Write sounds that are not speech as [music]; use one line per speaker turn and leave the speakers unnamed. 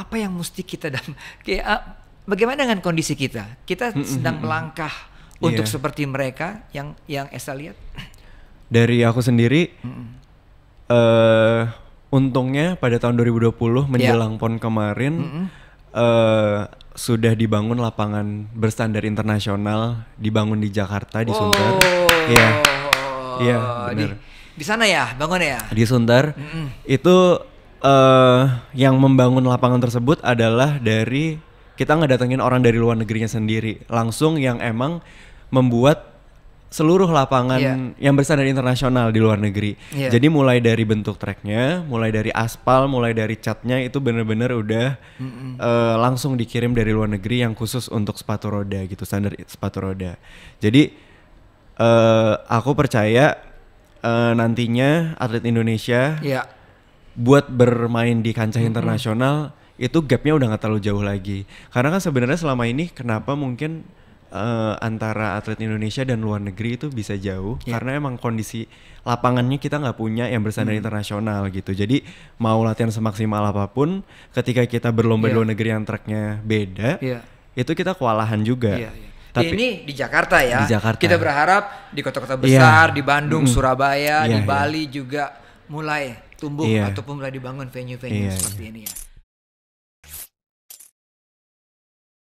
apa yang mesti kita dalam [laughs] kayak ah, bagaimana dengan kondisi kita? Kita hmm, sedang melangkah melangkah hmm. untuk yeah. seperti mereka yang yang Esa lihat. [clears throat]
Dari aku sendiri hmm. uh, untungnya pada tahun 2020 menjelang yeah. PON kemarin hmm. uh, sudah dibangun lapangan berstandar internasional dibangun di Jakarta di Sunter. Oh. Iya. Yeah. Iya, yeah, benar. Di, di sana ya, bangun ya? Di Sunter. Mm hmm Itu uh, yang membangun lapangan tersebut adalah dari kita ngedatengin orang dari luar negerinya sendiri langsung yang emang membuat seluruh lapangan yeah. yang bersandar internasional di luar negeri. Yeah. Jadi mulai dari bentuk treknya, mulai dari aspal, mulai dari catnya itu bener-bener udah mm -mm. Uh, langsung dikirim dari luar negeri yang khusus untuk sepatu roda gitu standar sepatu roda. Jadi uh, aku percaya uh, nantinya atlet Indonesia yeah buat bermain di kancah mm-hmm. internasional itu gapnya udah nggak terlalu jauh lagi karena kan sebenarnya selama ini kenapa mungkin uh, antara atlet Indonesia dan luar negeri itu bisa jauh yeah. karena emang kondisi lapangannya kita nggak punya yang bersandar hmm. internasional gitu. Jadi mau latihan semaksimal apapun, ketika kita berlomba yeah. di iya. luar negeri yang tracknya beda, yeah. itu kita kewalahan juga. Yeah, yeah. Tapi ini di Jakarta ya. Di Jakarta. Kita
berharap di kota-kota iya. besar, yeah. di Bandung, mm. Surabaya, yeah, di iya. Bali yeah. juga mulai tumbuh yeah. ataupun mulai dibangun venue-venue yeah, seperti yeah. ini ya.